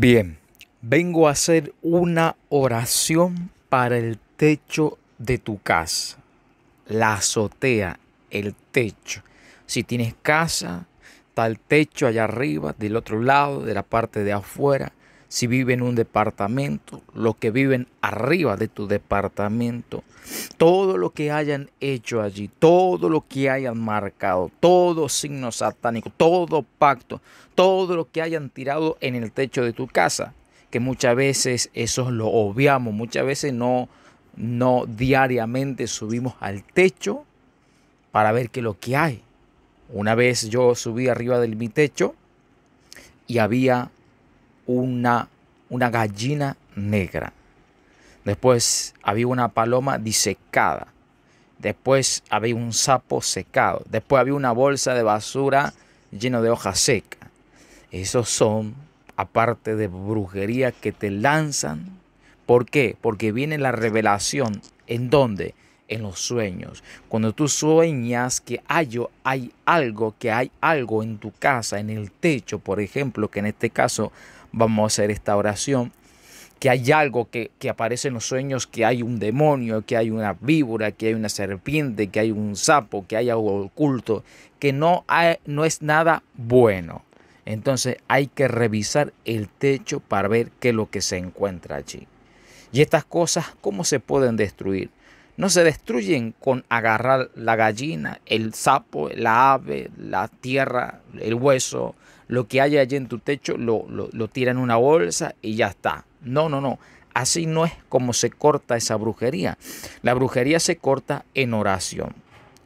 Bien, vengo a hacer una oración para el techo de tu casa, la azotea, el techo. Si tienes casa, está el techo allá arriba, del otro lado, de la parte de afuera si vive en un departamento, los que viven arriba de tu departamento, todo lo que hayan hecho allí, todo lo que hayan marcado, todo signo satánico, todo pacto, todo lo que hayan tirado en el techo de tu casa, que muchas veces eso lo obviamos, muchas veces no, no diariamente subimos al techo para ver qué es lo que hay. Una vez yo subí arriba de mi techo y había una, una gallina negra. Después había una paloma disecada. Después había un sapo secado. Después había una bolsa de basura llena de hojas secas. Esos son, aparte de brujería que te lanzan. ¿Por qué? Porque viene la revelación. ¿En dónde? en los sueños. Cuando tú sueñas que hay, hay algo, que hay algo en tu casa, en el techo, por ejemplo, que en este caso vamos a hacer esta oración, que hay algo que, que, aparece en los sueños, que hay un demonio, que hay una víbora, que hay una serpiente, que hay un sapo, que hay algo oculto, que no, hay, no es nada bueno. Entonces hay que revisar el techo para ver qué es lo que se encuentra allí. Y estas cosas, ¿cómo se pueden destruir? no se destruyen con agarrar la gallina, el sapo, la ave, la tierra, el hueso, lo que haya allí en tu techo, lo, lo, lo tira en una bolsa y ya está. No, no, no. Así no es como se corta esa brujería. La brujería se corta en oración.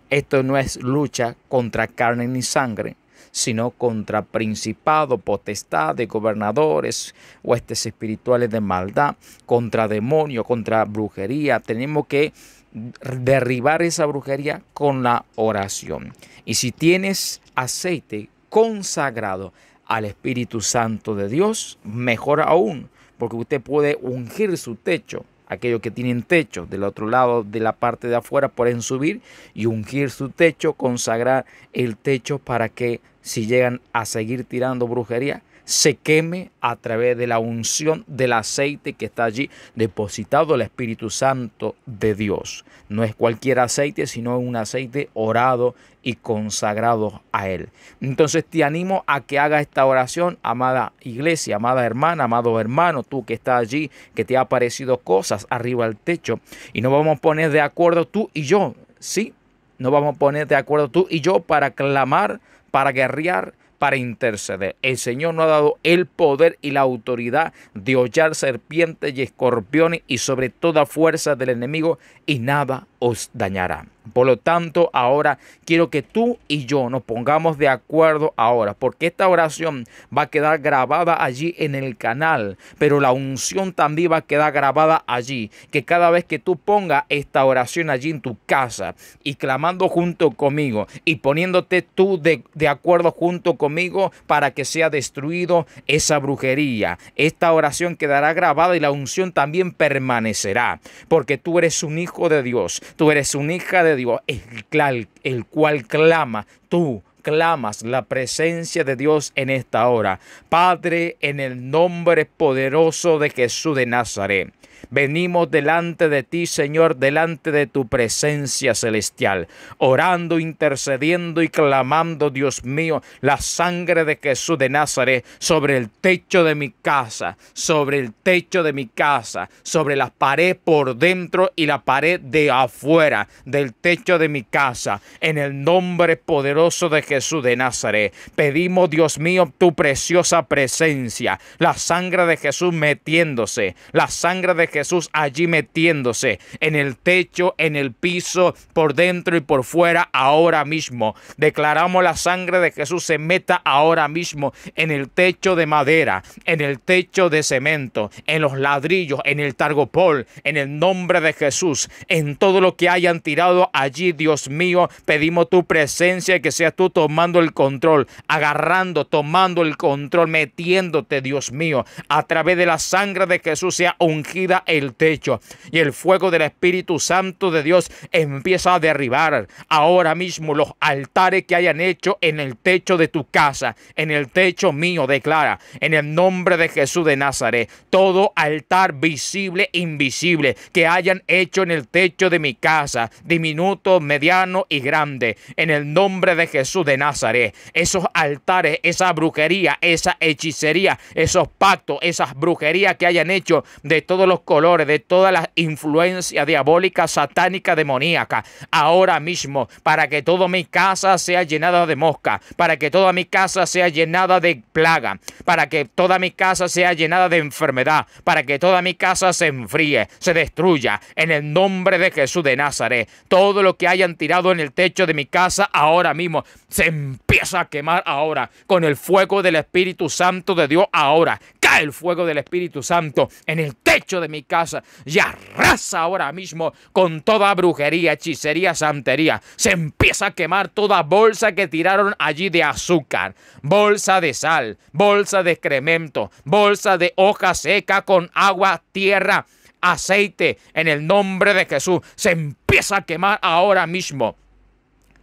Esto no es lucha contra carne ni sangre, sino contra principado, potestad de gobernadores, huestes espirituales de maldad, contra demonio, contra brujería. Tenemos que derribar esa brujería con la oración. Y si tienes aceite consagrado al Espíritu Santo de Dios, mejor aún, porque usted puede ungir su techo. Aquellos que tienen techo del otro lado de la parte de afuera pueden subir y ungir su techo, consagrar el techo para que si llegan a seguir tirando brujería, se queme a través de la unción del aceite que está allí depositado el Espíritu Santo de Dios. No es cualquier aceite, sino un aceite orado y consagrado a Él. Entonces te animo a que haga esta oración, amada iglesia, amada hermana, amado hermano, tú que estás allí, que te ha aparecido cosas arriba al techo y nos vamos a poner de acuerdo tú y yo, ¿sí? Nos vamos a poner de acuerdo tú y yo para clamar, para guerrear, para interceder. El Señor nos ha dado el poder y la autoridad de hollar serpientes y escorpiones y sobre toda fuerza del enemigo y nada os dañará. Por lo tanto, ahora quiero que tú y yo nos pongamos de acuerdo ahora, porque esta oración va a quedar grabada allí en el canal, pero la unción también va a quedar grabada allí, que cada vez que tú pongas esta oración allí en tu casa y clamando junto conmigo y poniéndote tú de, de acuerdo junto conmigo para que sea destruido esa brujería, esta oración quedará grabada y la unción también permanecerá, porque tú eres un hijo de Dios, Tú eres una hija de Dios, el cual clama, tú clamas la presencia de Dios en esta hora. Padre, en el nombre poderoso de Jesús de Nazaret. Venimos delante de ti, Señor, delante de tu presencia celestial, orando, intercediendo y clamando, Dios mío, la sangre de Jesús de Nazaret sobre el techo de mi casa, sobre el techo de mi casa, sobre la pared por dentro y la pared de afuera del techo de mi casa, en el nombre poderoso de Jesús de Nazaret. Pedimos, Dios mío, tu preciosa presencia, la sangre de Jesús metiéndose, la sangre de Jesús allí metiéndose en el techo, en el piso, por dentro y por fuera ahora mismo. Declaramos la sangre de Jesús se meta ahora mismo en el techo de madera, en el techo de cemento, en los ladrillos, en el targopol, en el nombre de Jesús, en todo lo que hayan tirado allí, Dios mío, pedimos tu presencia y que seas tú tomando el control, agarrando, tomando el control, metiéndote, Dios mío, a través de la sangre de Jesús sea ungida el techo y el fuego del Espíritu Santo de Dios empieza a derribar ahora mismo los altares que hayan hecho en el techo de tu casa, en el techo mío, declara, en el nombre de Jesús de Nazaret, todo altar visible, invisible, que hayan hecho en el techo de mi casa, diminuto, mediano y grande, en el nombre de Jesús de Nazaret, esos altares, esa brujería, esa hechicería, esos pactos, esas brujerías que hayan hecho de todos los colores, de toda la influencia diabólica, satánica, demoníaca, ahora mismo, para que toda mi casa sea llenada de mosca, para que toda mi casa sea llenada de plaga, para que toda mi casa sea llenada de enfermedad, para que toda mi casa se enfríe, se destruya, en el nombre de Jesús de Nazaret. Todo lo que hayan tirado en el techo de mi casa ahora mismo se empieza a quemar ahora con el fuego del Espíritu Santo de Dios ahora el fuego del Espíritu Santo en el techo de mi casa y arrasa ahora mismo con toda brujería, hechicería, santería. Se empieza a quemar toda bolsa que tiraron allí de azúcar, bolsa de sal, bolsa de excremento, bolsa de hoja seca con agua, tierra, aceite. En el nombre de Jesús se empieza a quemar ahora mismo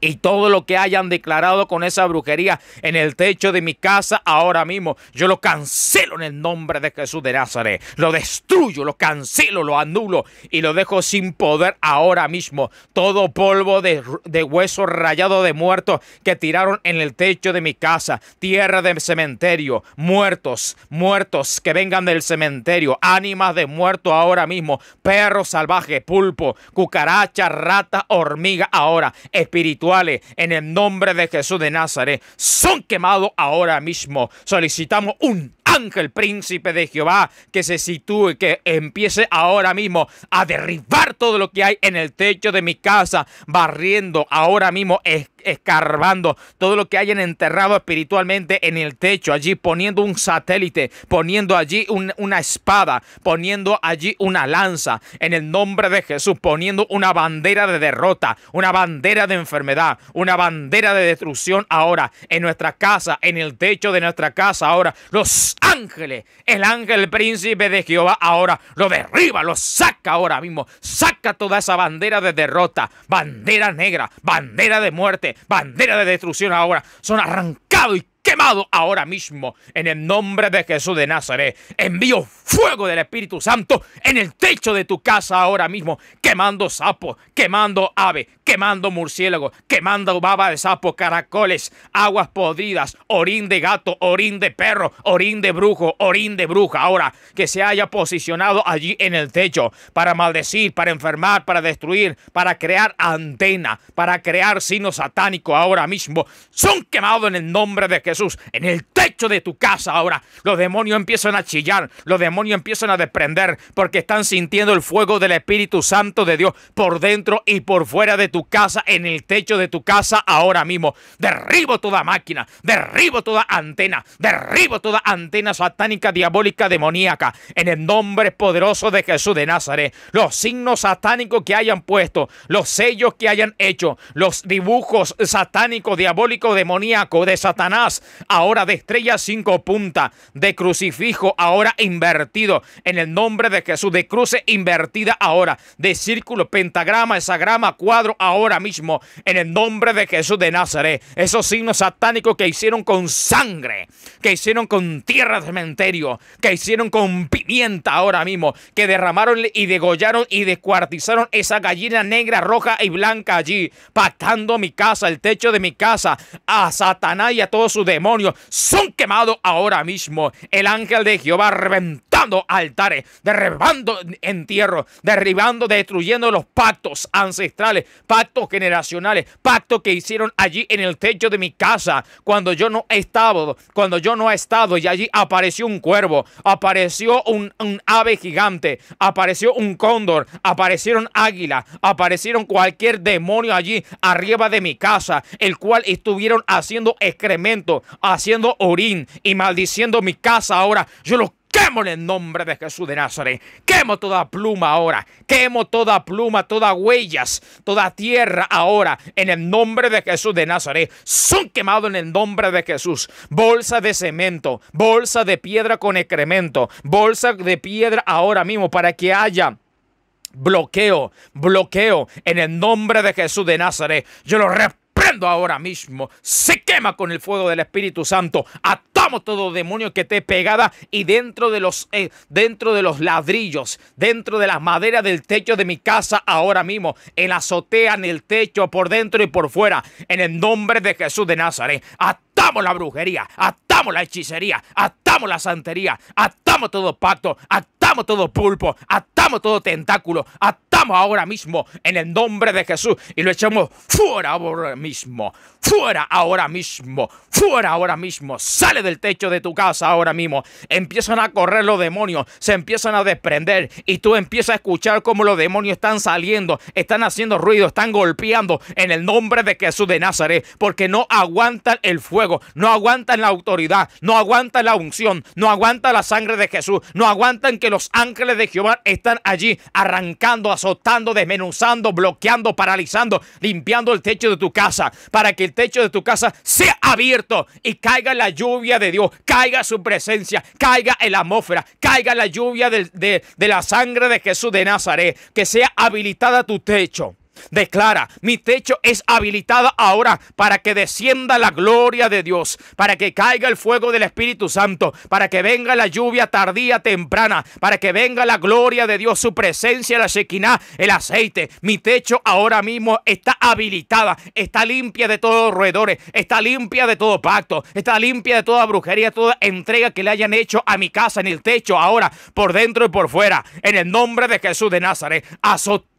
y todo lo que hayan declarado con esa brujería en el techo de mi casa ahora mismo, yo lo cancelo en el nombre de Jesús de Nazaret. Lo destruyo, lo cancelo, lo anulo y lo dejo sin poder ahora mismo. Todo polvo de, hueso rayado de muertos que tiraron en el techo de mi casa, tierra de cementerio, muertos, muertos que vengan del cementerio, ánimas de muertos ahora mismo, perro salvaje pulpo, cucaracha, rata, hormiga ahora, espiritual en el nombre de Jesús de Nazaret son quemados ahora mismo. Solicitamos un ángel príncipe de Jehová que se sitúe, que empiece ahora mismo a derribar todo lo que hay en el techo de mi casa, barriendo ahora mismo escarbando todo lo que hayan enterrado espiritualmente en el techo, allí poniendo un satélite, poniendo allí una espada, poniendo allí una lanza, en el nombre de Jesús, poniendo una bandera de derrota, una bandera de enfermedad, una bandera de destrucción ahora en nuestra casa, en el techo de nuestra casa ahora. Los ángeles, el ángel príncipe de Jehová ahora lo derriba, lo saca ahora mismo, saca toda esa bandera de derrota, bandera negra, bandera de muerte bandera de destrucción ahora, son arrancados y quemado ahora mismo en el nombre de Jesús de Nazaret. Envío fuego del Espíritu Santo en el techo de tu casa ahora mismo, quemando sapo, quemando ave, quemando murciélagos, quemando baba de sapo, caracoles, aguas podridas, orín de gato, orín de perro, orín de brujo, orín de bruja. Ahora que se haya posicionado allí en el techo para maldecir, para enfermar, para destruir, para crear antena, para crear sino satánico ahora mismo, son quemados en el nombre de Jesús Jesús, en el techo de tu casa ahora. Los demonios empiezan a chillar, los demonios empiezan a desprender porque están sintiendo el fuego del Espíritu Santo de Dios por dentro y por fuera de tu casa, en el techo de tu casa ahora mismo. Derribo toda máquina, derribo toda antena, derribo toda antena satánica, diabólica, demoníaca, en el nombre poderoso de Jesús de Nazaret. Los signos satánicos que hayan puesto, los sellos que hayan hecho, los dibujos satánicos, diabólicos, demoníacos de Satanás ahora de estrella cinco punta de crucifijo ahora invertido, en el nombre de Jesús, de cruce invertida ahora, de círculo, pentagrama, grama cuadro ahora mismo, en el nombre de Jesús de Nazaret. Esos signos satánicos que hicieron con sangre, que hicieron con tierra de cementerio, que hicieron con pimienta ahora mismo, que derramaron y degollaron y descuartizaron esa gallina negra, roja y blanca allí, patando mi casa, el techo de mi casa, a Satanás y a todos sus demonios son quemados ahora mismo. El ángel de Jehová reventó altares, derribando entierros, derribando, destruyendo los pactos ancestrales, pactos generacionales, pactos que hicieron allí en el techo de mi casa cuando yo no he estado, cuando yo no he estado y allí apareció un cuervo, apareció un, ave gigante, apareció un cóndor, aparecieron águilas, aparecieron cualquier demonio allí arriba de mi casa, el cual estuvieron haciendo excremento, haciendo orín y maldiciendo mi casa ahora. Yo los Quemo en el nombre de Jesús de Nazaret. Quemo toda pluma ahora. Quemo toda pluma, todas huellas, toda tierra ahora. En el nombre de Jesús de Nazaret. Son quemados en el nombre de Jesús. Bolsa de cemento, bolsa de piedra con excremento, bolsa de piedra ahora mismo para que haya bloqueo, bloqueo en el nombre de Jesús de Nazaret. Yo lo repito ahora mismo. Se quema con el fuego del Espíritu Santo. Atamos todo demonio que esté pegada y dentro de los eh, dentro de los ladrillos, dentro de las maderas del techo de mi casa ahora mismo, en la azotea, en el techo, por dentro y por fuera, en el nombre de Jesús de Nazaret. Atamos la brujería, atamos la hechicería, atamos la santería, atamos todo pacto, atamos todo pulpo, atamos todo tentáculo, atamos ahora mismo en el nombre de Jesús y lo echamos fuera ahora mismo, fuera ahora mismo, fuera ahora mismo. Sale del techo de tu casa ahora mismo. Empiezan a correr los demonios, se empiezan a desprender y tú empiezas a escuchar cómo los demonios están saliendo, están haciendo ruido, están golpeando en el nombre de Jesús de Nazaret, porque no aguantan el fuego, no aguantan la autoridad, no aguantan la unción, no aguantan la sangre de Jesús, no aguantan que los los ángeles de Jehová están allí arrancando, azotando, desmenuzando, bloqueando, paralizando, limpiando el techo de tu casa para que el techo de tu casa sea abierto y caiga la lluvia de Dios, caiga su presencia, caiga el atmósfera, caiga la lluvia de la sangre de Jesús de Nazaret, que sea habilitada tu techo declara, mi techo es habilitada ahora para que descienda la gloria de Dios, para que caiga el fuego del Espíritu Santo, para que venga la lluvia tardía, temprana, para que venga la gloria de Dios, su presencia, la Shekinah, el aceite. Mi techo ahora mismo está habilitada, está limpia de todos roedores, está limpia de todo pacto, está limpia de toda brujería, toda entrega que le hayan hecho a mi casa en el techo ahora, por dentro y por fuera, en el nombre de Jesús de Nazaret.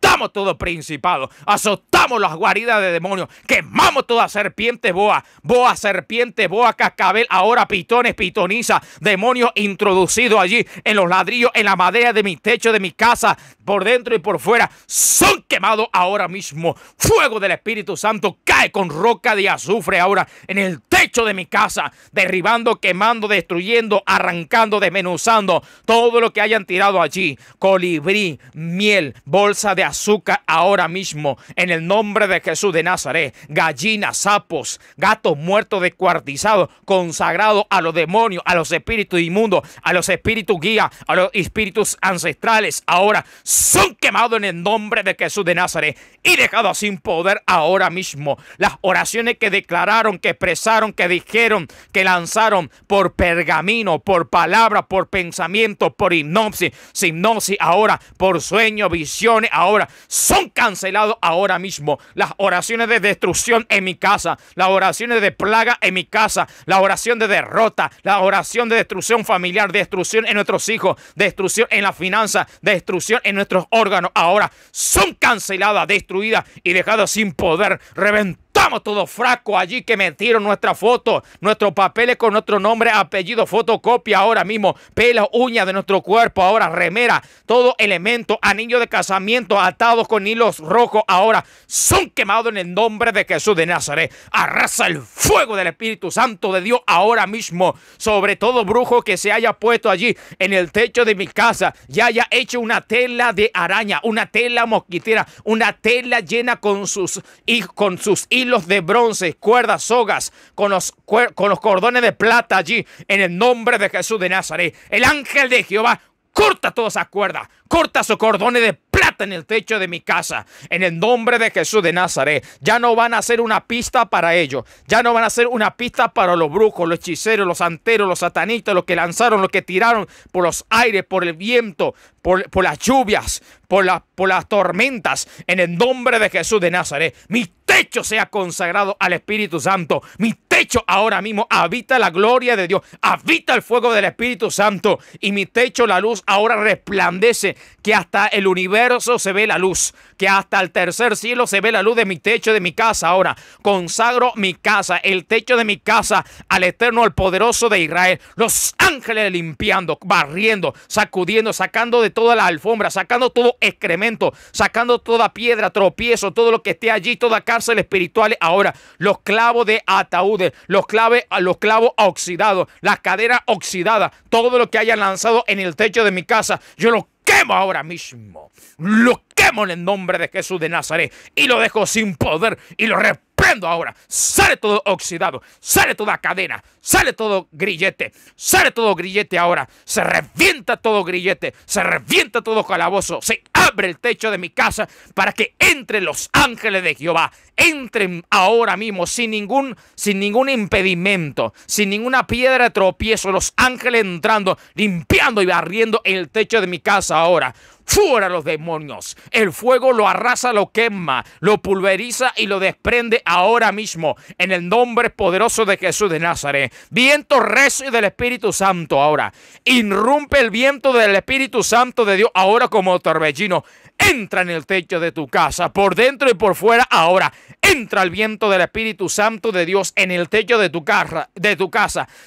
Azotamos todos principados, azotamos las guaridas de demonios, quemamos toda serpiente boa, boa serpiente, boa cascabel, ahora pitones, pitoniza, demonios introducidos allí en los ladrillos, en la madera de mi techo, de mi casa, por dentro y por fuera, son quemados ahora mismo. Fuego del Espíritu Santo cae con roca de azufre ahora en el techo de mi casa, derribando, quemando, destruyendo, arrancando, desmenuzando todo lo que hayan tirado allí, colibrí, miel, bolsa de azúcar ahora mismo en el nombre de Jesús de Nazaret. Gallinas, sapos, gatos muertos descuartizados, consagrados a los demonios, a los espíritus inmundos, a los espíritus guía, a los espíritus ancestrales, ahora son quemados en el nombre de Jesús de Nazaret y dejados sin poder ahora mismo. Las oraciones que declararon, que expresaron, que dijeron, que lanzaron por pergamino, por palabra, por pensamiento, por hipnosis, hipnosis ahora, por sueño, visiones ahora son cancelados ahora mismo. Las oraciones de destrucción en mi casa, las oraciones de plaga en mi casa, la oración de derrota, la oración de destrucción familiar, destrucción en nuestros hijos, destrucción en la finanza, destrucción en nuestros órganos, ahora son canceladas, destruidas y dejadas sin poder, reventar vamos todos fracos allí que metieron nuestra foto, nuestros papeles con nuestro nombre, apellido, fotocopia ahora mismo, pelos, uñas de nuestro cuerpo ahora, remera, todo elemento, anillo de casamiento atados con hilos rojos ahora, son quemados en el nombre de Jesús de Nazaret. Arrasa el fuego del Espíritu Santo de Dios ahora mismo sobre todo brujo que se haya puesto allí en el techo de mi casa y haya hecho una tela de araña, una tela mosquitera, una tela llena con sus, con sus hilos de bronce, cuerdas, sogas, con los, con los cordones de plata allí, en el nombre de Jesús de Nazaret. El ángel de Jehová corta todas esas cuerdas, corta esos cordones de plata en el techo de mi casa, en el nombre de Jesús de Nazaret. Ya no van a ser una pista para ellos, ya no van a ser una pista para los brujos, los hechiceros, los anteros, los satanistas, los que lanzaron, los que tiraron por los aires, por el viento, por, las lluvias, por, por las tormentas, en el nombre de Jesús de Nazaret. Mi techo sea consagrado al Espíritu Santo. Mi techo ahora mismo habita la gloria de Dios, habita el fuego del Espíritu Santo. Y mi techo, la luz, ahora resplandece, que hasta el universo se ve la luz, que hasta el tercer cielo se ve la luz de mi techo, de mi casa ahora. Consagro mi casa, el techo de mi casa, al Eterno, al Poderoso de Israel. Los ángeles limpiando, barriendo, sacudiendo, sacando de toda la alfombra, sacando todo excremento, sacando toda piedra, tropiezo, todo lo que esté allí, toda cárcel espiritual. Ahora, los clavos de ataúdes, los, los clavos oxidados, las caderas oxidadas, todo lo que hayan lanzado en el techo de mi casa, yo lo quemo ahora mismo. Lo quemo en el nombre de Jesús de Nazaret y lo dejo sin poder y lo ahora. Sale todo oxidado, sale toda cadena, sale todo grillete, sale todo grillete ahora. Se revienta todo grillete, se revienta todo calabozo. Se abre el techo de mi casa para que entren los ángeles de Jehová. Entren ahora mismo sin ningún, sin ningún impedimento, sin ninguna piedra de tropiezo. Los ángeles entrando, limpiando y barriendo el techo de mi casa ahora. Fuera los demonios. El fuego lo arrasa, lo quema, lo pulveriza y lo desprende ahora mismo. En el nombre poderoso de Jesús de Nazaret. Viento recio del Espíritu Santo ahora. Irrumpe el viento del Espíritu Santo de Dios ahora como torbellino entra en el techo de tu casa, por dentro y por fuera. Ahora, entra el viento del Espíritu Santo de Dios en el techo de tu, casa,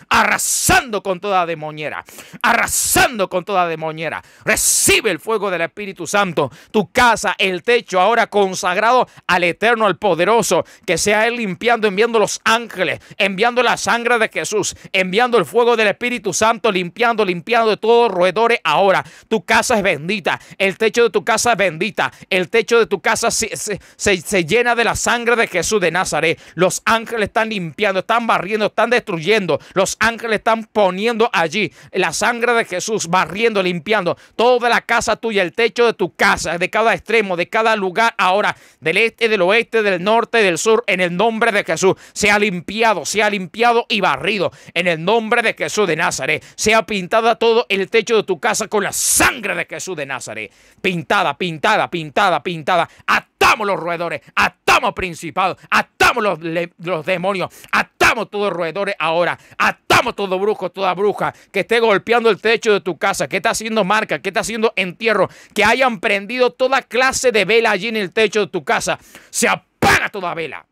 arrasando con toda demoniera, arrasando con toda demoniera, Recibe el fuego del Espíritu Santo, tu casa, el techo ahora consagrado al Eterno, al Poderoso, que sea Él limpiando, enviando los ángeles, enviando la sangre de Jesús, enviando el fuego del Espíritu Santo, limpiando, limpiando de todos roedores ahora. Tu casa es bendita, el techo de tu casa es bendita. El techo de tu casa se, se, llena de la sangre de Jesús de Nazaret. Los ángeles están limpiando, están barriendo, están destruyendo. Los ángeles están poniendo allí la sangre de Jesús, barriendo, limpiando toda la casa tuya, el techo de tu casa, de cada extremo, de cada lugar ahora, del este, del oeste, del norte, del sur, en el nombre de Jesús. Se ha limpiado, se ha limpiado y barrido en el nombre de Jesús de Nazaret. Se ha pintado todo el techo de tu casa con la sangre de Jesús de Nazaret. Pintada, pintada pintada, pintada, pintada. Atamos los roedores, atamos principados, atamos los, los demonios, atamos todos roedores ahora, atamos todo brujo, toda bruja que esté golpeando el techo de tu casa, que está haciendo marca, que está haciendo entierro, que hayan prendido toda clase de vela allí en el techo de tu casa. Se apaga toda vela.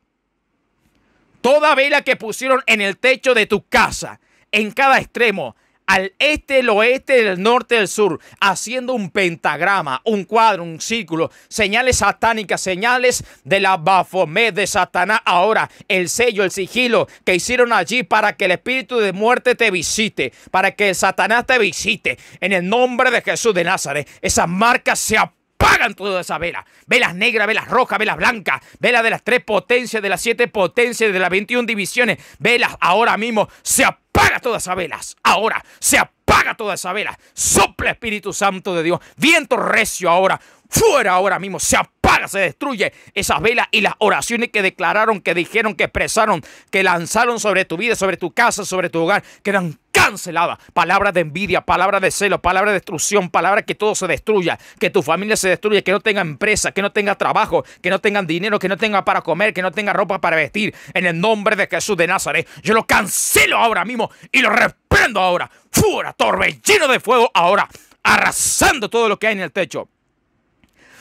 Toda vela que pusieron en el techo de tu casa, en cada extremo, al este, el oeste, el norte, el sur, haciendo un pentagrama, un cuadro, un círculo, señales satánicas, señales de la bafomé de Satanás. Ahora, el sello, el sigilo que hicieron allí para que el espíritu de muerte te visite, para que Satanás te visite, en el nombre de Jesús de Nazaret, esas marcas se apuntan apagan todas esa vela. Velas negras, velas rojas, velas blancas, velas de las tres potencias, de las siete potencias, de las veintiún divisiones. Velas ahora mismo se apaga todas esas velas. Ahora se apaga toda esa vela. Sopla Espíritu Santo de Dios. Viento recio ahora. Fuera ahora mismo. Se apaga, se destruye esas velas y las oraciones que declararon, que dijeron, que expresaron, que lanzaron sobre tu vida, sobre tu casa, sobre tu hogar, quedan cancelada. Palabra de envidia, palabra de celo, palabra de destrucción, palabra que todo se destruya, que tu familia se destruya, que no tenga empresa, que no tenga trabajo, que no tengan dinero, que no tenga para comer, que no tenga ropa para vestir. En el nombre de Jesús de Nazaret, yo lo cancelo ahora mismo y lo reprendo ahora. Fuera, torbellino de fuego ahora, arrasando todo lo que hay en el techo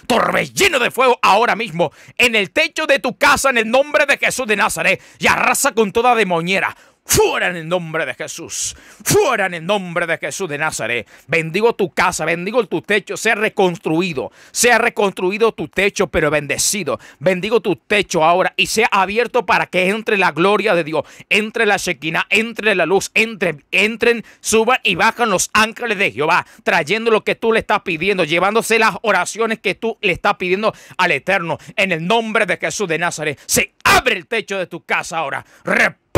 torbellino de fuego ahora mismo en el techo de tu casa en el nombre de Jesús de Nazaret y arrasa con toda demoñera fuera en el nombre de Jesús, fuera en el nombre de Jesús de Nazaret. Bendigo tu casa, bendigo tu techo, sea reconstruido, sea reconstruido tu techo, pero bendecido. Bendigo tu techo ahora y sea abierto para que entre la gloria de Dios, entre la sequina, entre la luz, entre, entren, suban y bajan los ángeles de Jehová, trayendo lo que tú le estás pidiendo, llevándose las oraciones que tú le estás pidiendo al Eterno. En el nombre de Jesús de Nazaret, se abre el techo de tu casa ahora.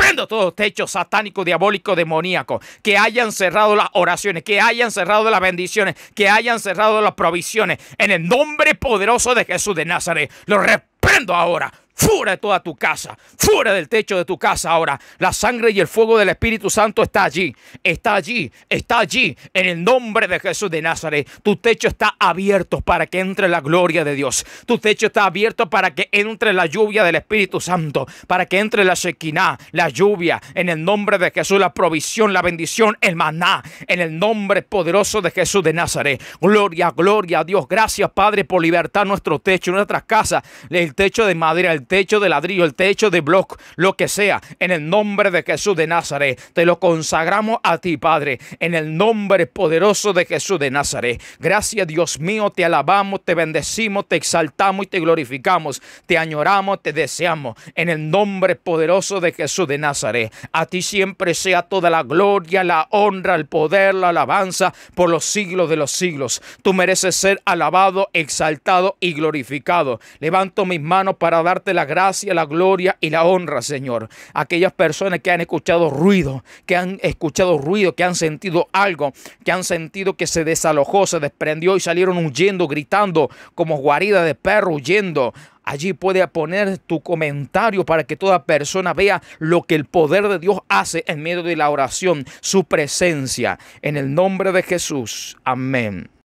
Reprendo todo techo satánico, diabólico, demoníaco. Que hayan cerrado las oraciones, que hayan cerrado las bendiciones, que hayan cerrado las provisiones. En el nombre poderoso de Jesús de Nazaret. Lo reprendo ahora fuera de toda tu casa, fuera del techo de tu casa ahora. La sangre y el fuego del Espíritu Santo está allí, está allí, está allí. En el nombre de Jesús de Nazaret, tu techo está abierto para que entre la gloria de Dios. Tu techo está abierto para que entre la lluvia del Espíritu Santo, para que entre la sequiná, la lluvia, en el nombre de Jesús, la provisión, la bendición, el maná, en el nombre poderoso de Jesús de Nazaret. Gloria, gloria a Dios. Gracias, Padre, por libertar nuestro techo, nuestras casas, el techo de madera, el techo de ladrillo, el techo de bloc, lo que sea, en el nombre de Jesús de Nazaret. Te lo consagramos a ti, Padre, en el nombre poderoso de Jesús de Nazaret. Gracias, Dios mío, te alabamos, te bendecimos, te exaltamos y te glorificamos, te añoramos, te deseamos, en el nombre poderoso de Jesús de Nazaret. A ti siempre sea toda la gloria, la honra, el poder, la alabanza por los siglos de los siglos. Tú mereces ser alabado, exaltado y glorificado. Levanto mis manos para darte la gracia, la gloria y la honra, Señor. Aquellas personas que han escuchado ruido, que han escuchado ruido, que han sentido algo, que han sentido que se desalojó, se desprendió y salieron huyendo, gritando como guarida de perro, huyendo. Allí puede poner tu comentario para que toda persona vea lo que el poder de Dios hace en medio de la oración, su presencia. En el nombre de Jesús. Amén.